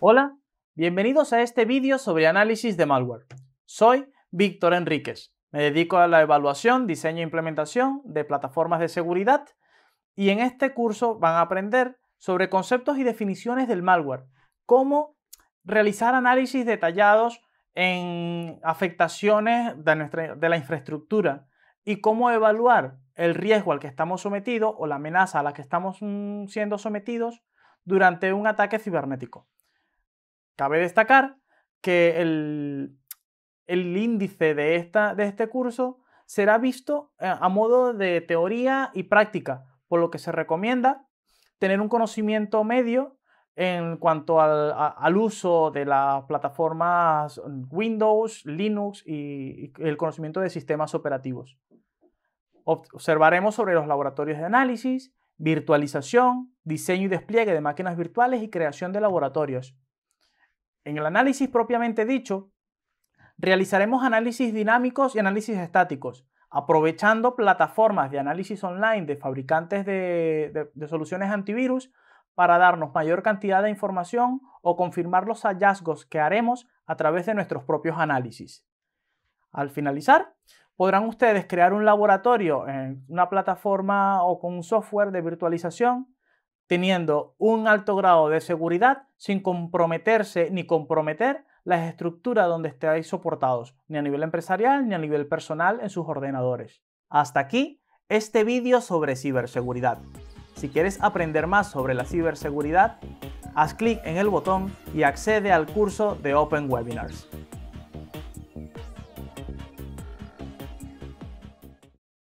Hola, bienvenidos a este vídeo sobre análisis de malware. Soy Víctor Enríquez. Me dedico a la evaluación, diseño e implementación de plataformas de seguridad y en este curso van a aprender sobre conceptos y definiciones del malware, cómo realizar análisis detallados en afectaciones de, de la infraestructura y cómo evaluar el riesgo al que estamos sometidos o la amenaza a la que estamos mm, siendo sometidos durante un ataque cibernético. Cabe destacar que el, índice de, esta, de este curso será visto eh, a modo de teoría y práctica, por lo que se recomienda tener un conocimiento medio en cuanto al, uso de las plataformas Windows, Linux y el conocimiento de sistemas operativos. Observaremos sobre los laboratorios de análisis, virtualización, diseño y despliegue de máquinas virtuales y creación de laboratorios. En el análisis propiamente dicho, realizaremos análisis dinámicos y análisis estáticos, aprovechando plataformas de análisis online de fabricantes de, soluciones antivirus para darnos mayor cantidad de información o confirmar los hallazgos que haremos a través de nuestros propios análisis. Al finalizar, podrán ustedes crear un laboratorio en una plataforma o con un software de virtualización teniendo un alto grado de seguridad sin comprometerse ni comprometer las estructuras donde estéis soportados, ni a nivel empresarial ni a nivel personal en sus ordenadores. Hasta aquí este vídeo sobre ciberseguridad. Si quieres aprender más sobre la ciberseguridad, haz clic en el botón y accede al curso de Open Webinars.